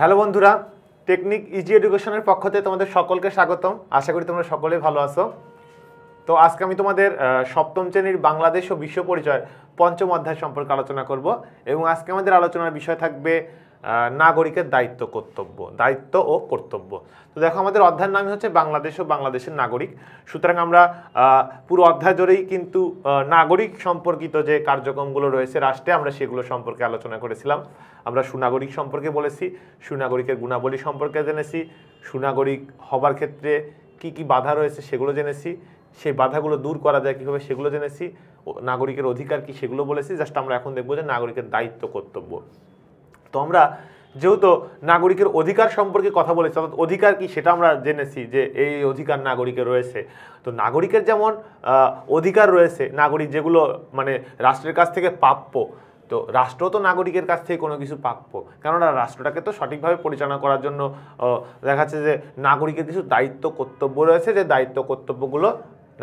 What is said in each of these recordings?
hello বন্ধুরা technique easy এডুকেশনের পক্ষ থেকে তোমাদের সকলকে স্বাগতম আশা করি তোমরা সকলেই ভালো আছো তো আজকে আমি তোমাদের সপ্তম শ্রেণীর বাংলাদেশ ও বিশ্ব পরিচয় পঞ্চম অধ্যায় সম্পর্কে আলোচনা করব এবং আজকে আমাদের আলোচনার বিষয় থাকবে নাগরিকের দায়িত্ব কর্তব্য দায়িত্ব ও কর্তব্য তো দেখো আমাদের অধ্যায়ের নামই হচ্ছে বাংলাদেশ ও বাংলাদেশের নাগরিক সুতরাং আমরা পুরো অধ্যায় জোরেই কিন্তু নাগরিক সম্পর্কিত যে কার্যক্রমগুলো রয়েছে রাষ্ট্রে আমরা সেগুলো সম্পর্কে আলোচনা করেছিলাম আমরা সুনাগরিক সম্পর্কে বলেছি সুনাগরিকের গুণাবলী সম্পর্কে জেনেছি সুনাগরিক হবার ক্ষেত্রে কি কি বাধা রয়েছে সেগুলো জেনেছি সেই বাধাগুলো দূর করা যায় কীভাবে সেগুলো জেনেছি নাগরিকের অধিকার কি সেগুলো বলেছি জাস্ট আমরা এখন দেখবো যে নাগরিকের দায়িত্ব কর্তব্য তো আমরা যেহেতু নাগরিকের অধিকার সম্পর্কে কথা বলেছি অর্থাৎ অধিকার কি সেটা আমরা জেনেছি যে এই অধিকার নাগরিকের রয়েছে তো নাগরিকের যেমন অধিকার রয়েছে নাগরিক যেগুলো মানে রাষ্ট্রের কাছ থেকে প্রাপ্য তো রাষ্ট্র তো নাগরিকের কাছ থেকে কোনো কিছু প্রাপ্য কেননা রাষ্ট্রটাকে তো সঠিকভাবে পরিচালনা করার জন্য দেখাচ্ছে যে নাগরিকের কিছু দায়িত্ব কর্তব্য রয়েছে যে দায়িত্ব কর্তব্যগুলো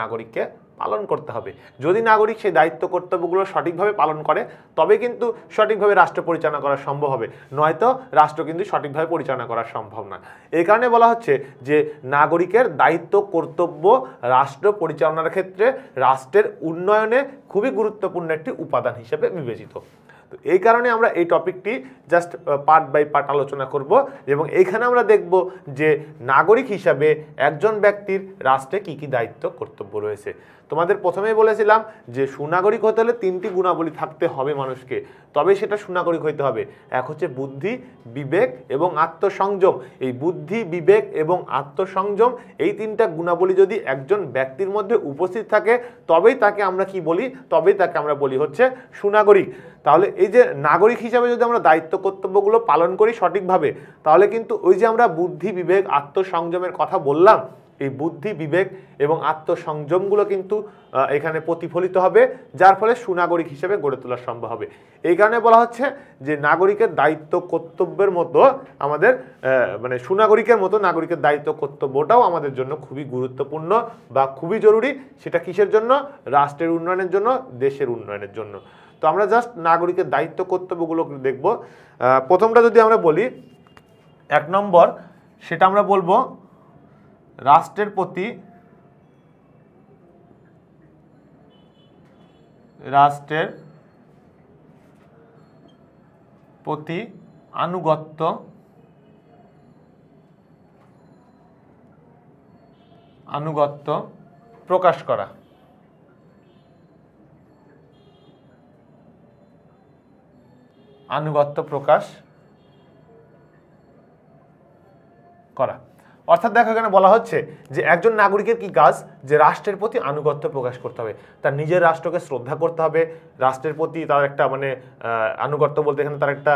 নাগরিককে পালন করতে হবে যদি নাগরিক সেই দায়িত্ব কর্তব্যগুলো সঠিকভাবে পালন করে তবে কিন্তু সঠিকভাবে রাষ্ট্র পরিচালনা করা সম্ভব হবে নয়তো রাষ্ট্র কিন্তু সঠিকভাবে পরিচালনা করা সম্ভব না এই কারণে বলা হচ্ছে যে নাগরিকের দায়িত্ব কর্তব্য রাষ্ট্র পরিচালনার ক্ষেত্রে রাষ্ট্রের উন্নয়নে খুবই গুরুত্বপূর্ণ একটি উপাদান হিসেবে বিবেচিত তো এই কারণে আমরা এই টপিকটি জাস্ট পার্ট বাই পার্ট আলোচনা করব এবং এইখানে আমরা দেখব যে নাগরিক হিসাবে একজন ব্যক্তির রাষ্ট্রে কি কি দায়িত্ব কর্তব্য রয়েছে তোমাদের প্রথমেই বলেছিলাম যে সুনাগরিক হতে হলে তিনটি গুণাবলী থাকতে হবে মানুষকে তবে সেটা সুনাগরিক হইতে হবে এক হচ্ছে বুদ্ধি বিবেক এবং আত্মসংযম এই বুদ্ধি বিবেক এবং আত্মসংযম এই তিনটা গুণাবলী যদি একজন ব্যক্তির মধ্যে উপস্থিত থাকে তবেই তাকে আমরা কি বলি তবেই তাকে আমরা বলি হচ্ছে সুনাগরিক তাহলে এই যে নাগরিক হিসাবে যদি আমরা দায়িত্ব কর্তব্যগুলো পালন করি সঠিকভাবে তাহলে কিন্তু ওই যে আমরা বুদ্ধি বিবেক আত্মসংযমের কথা বললাম এই বুদ্ধি বিবেক এবং আত্মসংযমগুলো কিন্তু এখানে প্রতিফলিত হবে যার ফলে সুনাগরিক হিসেবে গড়ে তোলা সম্ভব হবে এই কারণে বলা হচ্ছে যে নাগরিকের দায়িত্ব কর্তব্যের মতো আমাদের মানে সুনাগরিকের মতো নাগরিকের দায়িত্ব কর্তব্যটাও আমাদের জন্য খুবই গুরুত্বপূর্ণ বা খুবই জরুরি সেটা কিসের জন্য রাষ্ট্রের উন্নয়নের জন্য দেশের উন্নয়নের জন্য তো আমরা জাস্ট নাগরিকের দায়িত্ব কর্তব্যগুলো দেখব প্রথমটা যদি আমরা বলি এক নম্বর সেটা আমরা বলবো রাষ্ট্রের প্রতি রাষ্ট্রের প্রতি আনুগত্য আনুগত্য প্রকাশ করা আনুগত্য প্রকাশ করা অর্থাৎ দেখো এখানে বলা হচ্ছে যে একজন নাগরিকের কি কাজ যে রাষ্ট্রের প্রতি আনুগত্য প্রকাশ করতে হবে তার নিজের রাষ্ট্রকে শ্রদ্ধা করতে হবে রাষ্ট্রের প্রতি তার একটা মানে আনুগত্য বলতে এখানে তার একটা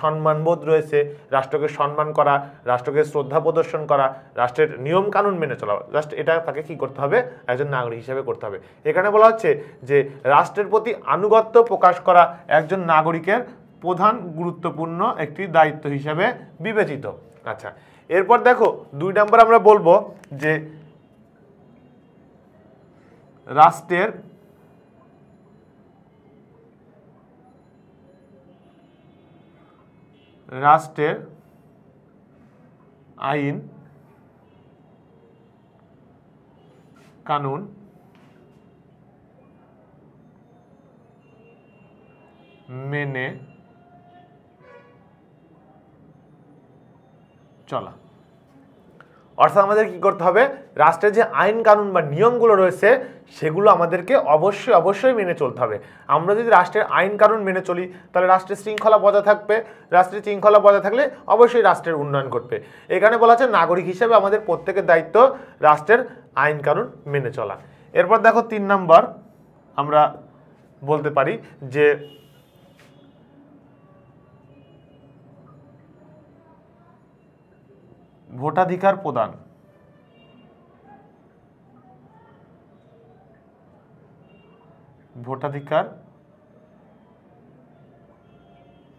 সম্মানবোধ রয়েছে রাষ্ট্রকে সম্মান করা রাষ্ট্রকে শ্রদ্ধা প্রদর্শন করা রাষ্ট্রের নিয়ম কানুন মেনে চলা জাস্ট এটা তাকে কি করতে হবে একজন নাগরিক হিসেবে করতে হবে এখানে বলা হচ্ছে যে রাষ্ট্রের প্রতি আনুগত্য প্রকাশ করা একজন নাগরিকের প্রধান গুরুত্বপূর্ণ একটি দায়িত্ব হিসাবে বিবেচিত আচ্ছা এরপর দেখো দুই নম্বর আমরা বলবো যে রাষ্ট্রের রাষ্ট্রের আইন কানুন মেনে চলা অর্থাৎ আমাদের কি করতে হবে রাষ্ট্রের যে আইন কানুন বা নিয়মগুলো রয়েছে সেগুলো আমাদেরকে অবশ্যই অবশ্যই মেনে চলতে হবে আমরা যদি রাষ্ট্রের আইন কানুন মেনে চলি তাহলে রাষ্ট্রের শৃঙ্খলা বজায় থাকবে রাষ্ট্রের শৃঙ্খলা বজায় থাকলে অবশ্যই রাষ্ট্রের উন্নয়ন করবে এখানে বলা আছে নাগরিক হিসেবে আমাদের প্রত্যেকের দায়িত্ব রাষ্ট্রের আইন কানুন মেনে চলা এরপর দেখো তিন নম্বর আমরা বলতে পারি যে ভোটাধিকার প্রদান ভোটাধিকার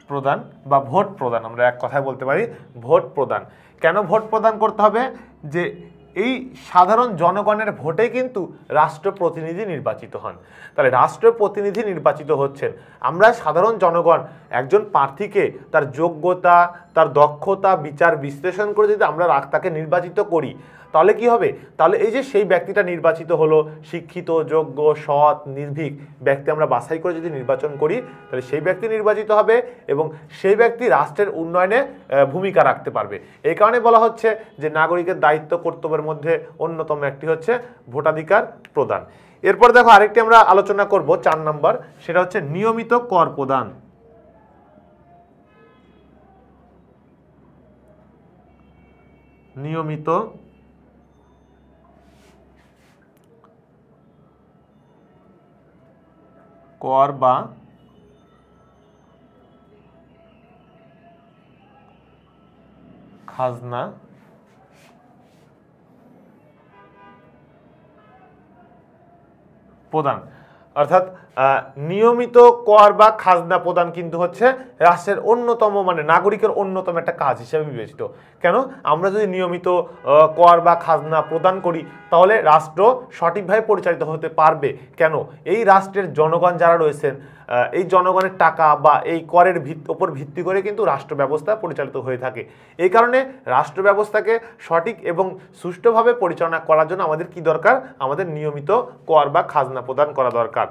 প্রদান বা ভোট প্রদান আমরা এক কথায় বলতে পারি ভোট প্রদান কেন ভোট প্রদান করতে হবে যে এই সাধারণ জনগণের ভোটে কিন্তু রাষ্ট্র প্রতিনিধি নির্বাচিত হন তাহলে রাষ্ট্র প্রতিনিধি নির্বাচিত হচ্ছেন আমরা সাধারণ জনগণ একজন প্রার্থীকে তার যোগ্যতা তার দক্ষতা বিচার বিশ্লেষণ করে যদি আমরা তাকে নির্বাচিত করি তাহলে কি হবে তাহলে এই যে সেই ব্যক্তিটা নির্বাচিত হলো শিক্ষিত যোগ্য সৎ নির্ভীক ব্যক্তি আমরা বাছাই করে যদি নির্বাচন করি তাহলে সেই ব্যক্তি নির্বাচিত হবে এবং সেই ব্যক্তি রাষ্ট্রের উন্নয়নে ভূমিকা রাখতে পারবে এই কারণে বলা হচ্ছে যে নাগরিকের দায়িত্ব কর্তব্যের মধ্যে অন্যতম একটি হচ্ছে ভোটাধিকার প্রদান এরপর দেখো আরেকটি আমরা আলোচনা করব চার নম্বর সেটা হচ্ছে নিয়মিত কর প্রদান নিয়মিত কর বা খাজনা প্রদান অর্থাৎ নিয়মিত কর বা খাজনা প্রদান কিন্তু হচ্ছে রাষ্ট্রের অন্যতম মানে নাগরিকের অন্যতম একটা কাজ হিসেবে বিবেচিত কেন আমরা যদি নিয়মিত কর বা খাজনা প্রদান করি তাহলে রাষ্ট্র সঠিকভাবে পরিচালিত হতে পারবে কেন এই রাষ্ট্রের জনগণ যারা রয়েছেন এই জনগণের টাকা বা এই করের ভিত ওপর ভিত্তি করে কিন্তু রাষ্ট্র ব্যবস্থা পরিচালিত হয়ে থাকে এই কারণে রাষ্ট্র ব্যবস্থাকে সঠিক এবং সুষ্ঠুভাবে পরিচালনা করার জন্য আমাদের কি দরকার আমাদের নিয়মিত কর বা খাজনা প্রদান করা দরকার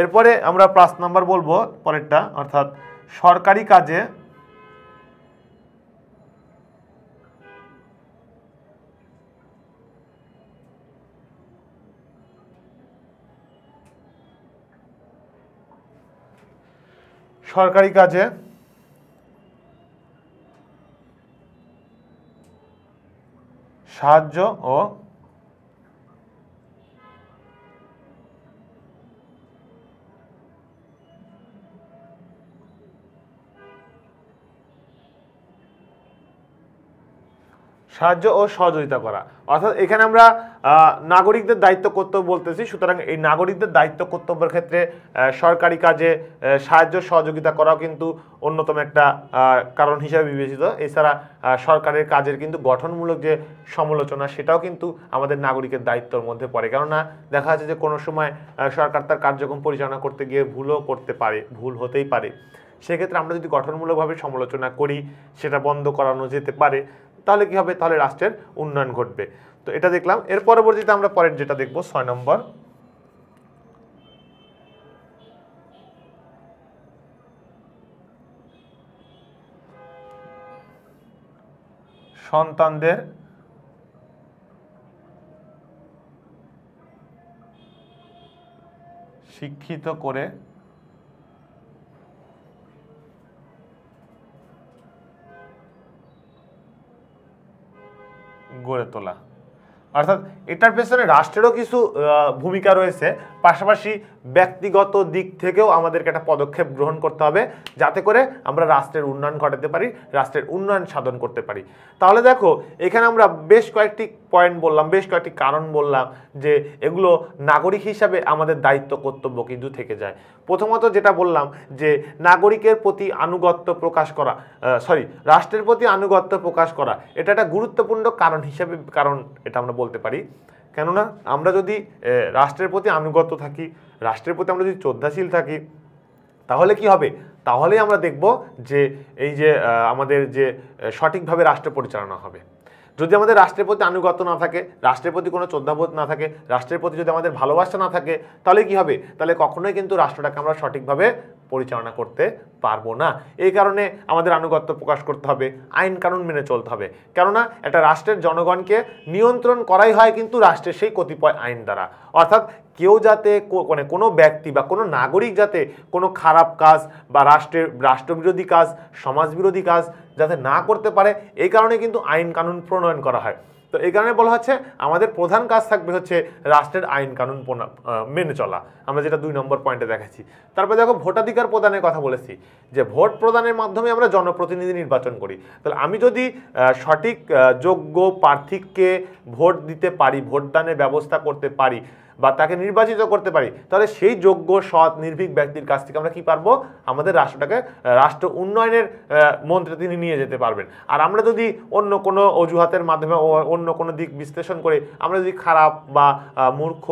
এরপরে আমরা পাঁচ নাম্বার বলবো পরেরটা অর্থাৎ সরকারি কাজে সরকারি কাজে সাহায্য ও সাহায্য ও সহযোগিতা করা অর্থাৎ এখানে আমরা নাগরিকদের দায়িত্ব কর্তব্য বলতেছি সুতরাং এই নাগরিকদের দায়িত্ব কর্তব্যের ক্ষেত্রে সরকারি কাজে সাহায্য সহযোগিতা করাও কিন্তু অন্যতম একটা কারণ হিসাবে বিবেচিত এছাড়া সরকারের কাজের কিন্তু গঠনমূলক যে সমালোচনা সেটাও কিন্তু আমাদের নাগরিকের দায়িত্বর মধ্যে পড়ে কেননা দেখা যাচ্ছে যে কোনো সময় সরকার তার কার্যক্রম পরিচালনা করতে গিয়ে ভুলও করতে পারে ভুল হতেই পারে সেক্ষেত্রে আমরা যদি গঠনমূলকভাবে সমালোচনা করি সেটা বন্ধ করানো যেতে পারে তাহলে কি হবে তাহলে রাষ্ট্রের উন্নয়ন ঘটবে তো এটা দেখলাম এর পরবর্তীতে আমরা পরের যেটা দেখব ছয় নম্বর সন্তানদের শিক্ষিত করে গড়ে তোলা অর্থাৎ এটার পেছনে রাষ্ট্রেরও কিছু ভূমিকা রয়েছে পাশাপাশি ব্যক্তিগত দিক থেকেও আমাদেরকে একটা পদক্ষেপ গ্রহণ করতে হবে যাতে করে আমরা রাষ্ট্রের উন্নয়ন ঘটাতে পারি রাষ্ট্রের উন্নয়ন সাধন করতে পারি তাহলে দেখো এখানে আমরা বেশ কয়েকটি পয়েন্ট বললাম বেশ কয়েকটি কারণ বললাম যে এগুলো নাগরিক হিসাবে আমাদের দায়িত্ব কর্তব্য কিন্তু থেকে যায় প্রথমত যেটা বললাম যে নাগরিকের প্রতি আনুগত্য প্রকাশ করা সরি রাষ্ট্রের প্রতি আনুগত্য প্রকাশ করা এটা একটা গুরুত্বপূর্ণ কারণ হিসাবে কারণ এটা আমরা বলতে পারি কেননা আমরা যদি রাষ্ট্রের প্রতি আনুগত্য থাকি রাষ্ট্রের প্রতি আমরা যদি শ্রদ্ধাশীল থাকি তাহলে কি হবে তাহলেই আমরা দেখব যে এই যে আমাদের যে সঠিকভাবে রাষ্ট্র পরিচালনা হবে যদি আমাদের রাষ্ট্রের প্রতি আনুগত্য না থাকে রাষ্ট্রের প্রতি কোনো শ্রদ্ধাবোধ না থাকে রাষ্ট্রের প্রতি যদি আমাদের ভালোবাসা না থাকে তাহলে কি হবে তাহলে কখনোই কিন্তু রাষ্ট্রটাকে আমরা সঠিকভাবে পরিচালনা করতে পারবো না এই কারণে আমাদের আনুগত্য প্রকাশ করতে হবে আইন কানুন মেনে চলতে হবে কেননা একটা রাষ্ট্রের জনগণকে নিয়ন্ত্রণ করাই হয় কিন্তু রাষ্ট্রের সেই কতিপয় আইন দ্বারা অর্থাৎ কেউ যাতে মানে কোনো ব্যক্তি বা কোনো নাগরিক যাতে কোনো খারাপ কাজ বা রাষ্ট্রের রাষ্ট্রবিরোধী কাজ সমাজবিরোধী কাজ যাতে না করতে পারে এই কারণে কিন্তু আইন কানুন প্রণয়ন করা হয় তো এই কারণে বলা হচ্ছে আমাদের প্রধান কাজ থাকবে হচ্ছে রাষ্ট্রের আইন কানুন মেনে চলা আমরা যেটা দুই নম্বর পয়েন্টে দেখাচ্ছি তারপরে দেখো ভোটাধিকার প্রদানের কথা বলেছি যে ভোট প্রদানের মাধ্যমে আমরা জনপ্রতিনিধি নির্বাচন করি তাহলে আমি যদি সঠিক যোগ্য প্রার্থীকে ভোট দিতে পারি ভোটদানের ব্যবস্থা করতে পারি বা তাকে নির্বাচিত করতে পারি তাহলে সেই যোগ্য সৎ নির্ভীক ব্যক্তির কাছ থেকে আমরা কি পারবো আমাদের রাষ্ট্রটাকে রাষ্ট্র উন্নয়নের মন্ত্রে তিনি নিয়ে যেতে পারবেন আর আমরা যদি অন্য কোনো অজুহাতের মাধ্যমে অন্য কোনো দিক বিশ্লেষণ করে আমরা যদি খারাপ বা মূর্খ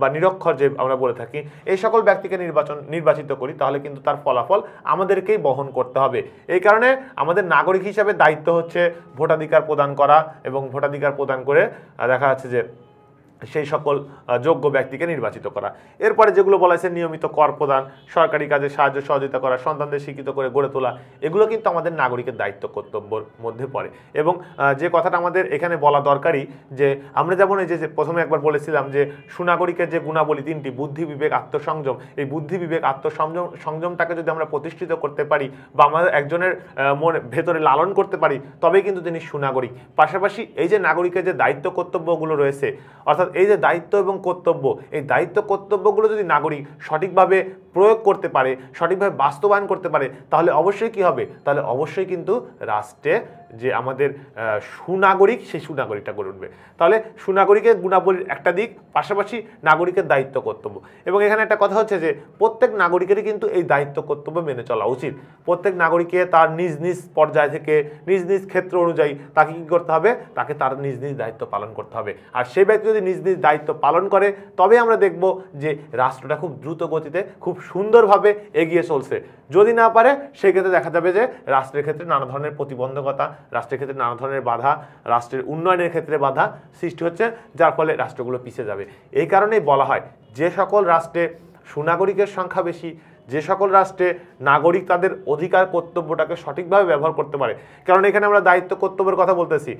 বা নিরক্ষর যে আমরা বলে থাকি এই সকল ব্যক্তিকে নির্বাচন নির্বাচিত করি তাহলে কিন্তু তার ফলাফল আমাদেরকেই বহন করতে হবে এই কারণে আমাদের নাগরিক হিসাবে দায়িত্ব হচ্ছে ভোটাধিকার প্রদান করা এবং ভোটাধিকার প্রদান করে দেখা যাচ্ছে যে সেই সকল যোগ্য ব্যক্তিকে নির্বাচিত করা এরপরে যেগুলো বলা হয়েছে নিয়মিত কর প্রদান সরকারি কাজে সাহায্য সহযোগিতা করা সন্তানদের শিক্ষিত করে গড়ে তোলা এগুলো কিন্তু আমাদের নাগরিকের দায়িত্ব কর্তব্যর মধ্যে পড়ে এবং যে কথাটা আমাদের এখানে বলা দরকারই যে আমরা যেমন এই যে প্রথমে একবার বলেছিলাম যে সুনাগরিকের যে গুণাবলী তিনটি বুদ্ধি বিবেক আত্মসংযম এই বুদ্ধি বিবেক আত্মসংযম সংযমটাকে যদি আমরা প্রতিষ্ঠিত করতে পারি বা আমাদের একজনের মনে ভেতরে লালন করতে পারি তবেই কিন্তু তিনি সুনাগরিক পাশাপাশি এই যে নাগরিকের যে দায়িত্ব কর্তব্যগুলো রয়েছে অর্থাৎ এই যে দায়িত্ব এবং কর্তব্য এই দায়িত্ব কর্তব্যগুলো যদি নাগরিক সঠিকভাবে প্রয়োগ করতে পারে সঠিকভাবে বাস্তবায়ন করতে পারে তাহলে অবশ্যই কি হবে তাহলে অবশ্যই কিন্তু রাষ্ট্রে যে আমাদের সুনাগরিক সেই সুনাগরিকটা গড়ে উঠবে তাহলে সুনাগরিকের গুণাবলীর একটা দিক পাশাপাশি নাগরিকের দায়িত্ব কর্তব্য এবং এখানে একটা কথা হচ্ছে যে প্রত্যেক নাগরিকেরই কিন্তু এই দায়িত্ব কর্তব্য মেনে চলা উচিত প্রত্যেক নাগরিককে তার নিজ নিজ পর্যায় থেকে নিজ নিজ ক্ষেত্র অনুযায়ী তাকে কী করতে হবে তাকে তার নিজ নিজ দায়িত্ব পালন করতে হবে আর সেই ব্যক্তি যদি নিজ নিজ দায়িত্ব পালন করে তবে আমরা দেখব যে রাষ্ট্রটা খুব দ্রুত গতিতে খুব সুন্দরভাবে এগিয়ে চলছে যদি না পারে সেক্ষেত্রে দেখা যাবে যে রাষ্ট্রের ক্ষেত্রে নানা ধরনের প্রতিবন্ধকতা রাষ্ট্রের ক্ষেত্রে নানা ধরনের বাধা রাষ্ট্রের উন্নয়নের ক্ষেত্রে বাধা সৃষ্টি হচ্ছে যার ফলে রাষ্ট্রগুলো পিছিয়ে যাবে এই কারণেই বলা হয় যে সকল রাষ্ট্রে সুনাগরিকের সংখ্যা বেশি যে সকল রাষ্ট্রে নাগরিক তাদের অধিকার কর্তব্যটাকে সঠিকভাবে ব্যবহার করতে পারে কারণ এখানে আমরা দায়িত্ব কর্তব্যের কথা বলতেছি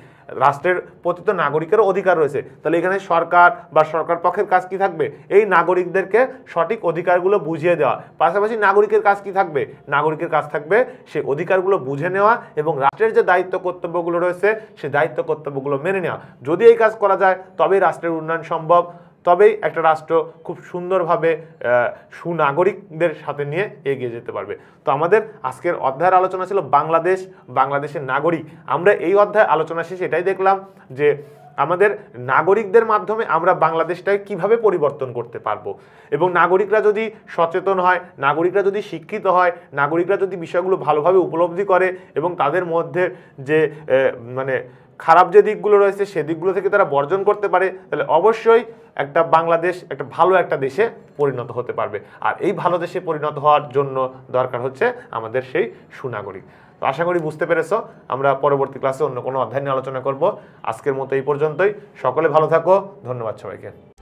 রাষ্ট্রের প্রতি তো নাগরিকেরও অধিকার রয়েছে তাহলে এখানে সরকার বা সরকার পক্ষের কাজ কি থাকবে এই নাগরিকদেরকে সঠিক অধিকারগুলো বুঝিয়ে দেওয়া পাশাপাশি নাগরিকের কাজ কি থাকবে নাগরিকের কাজ থাকবে সে অধিকারগুলো বুঝে নেওয়া এবং রাষ্ট্রের যে দায়িত্ব কর্তব্যগুলো রয়েছে সে দায়িত্ব কর্তব্যগুলো মেনে নেওয়া যদি এই কাজ করা যায় তবেই রাষ্ট্রের উন্নয়ন সম্ভব তবেই একটা রাষ্ট্র খুব সুন্দরভাবে সুনাগরিকদের সাথে নিয়ে এগিয়ে যেতে পারবে তো আমাদের আজকের অধ্যায়ের আলোচনা ছিল বাংলাদেশ বাংলাদেশের নাগরিক আমরা এই অধ্যায় আলোচনা শেষে এটাই দেখলাম যে আমাদের নাগরিকদের মাধ্যমে আমরা বাংলাদেশটাকে কিভাবে পরিবর্তন করতে পারবো এবং নাগরিকরা যদি সচেতন হয় নাগরিকরা যদি শিক্ষিত হয় নাগরিকরা যদি বিষয়গুলো ভালোভাবে উপলব্ধি করে এবং তাদের মধ্যে যে মানে খারাপ যে দিকগুলো রয়েছে সে দিকগুলো থেকে তারা বর্জন করতে পারে তাহলে অবশ্যই একটা বাংলাদেশ একটা ভালো একটা দেশে পরিণত হতে পারবে আর এই ভালো দেশে পরিণত হওয়ার জন্য দরকার হচ্ছে আমাদের সেই সুনাগরিক তো আশা করি বুঝতে পেরেছ আমরা পরবর্তী ক্লাসে অন্য কোনো অধ্যায় নিয়ে আলোচনা করব আজকের মতো এই পর্যন্তই সকলে ভালো থাকো ধন্যবাদ সবাইকে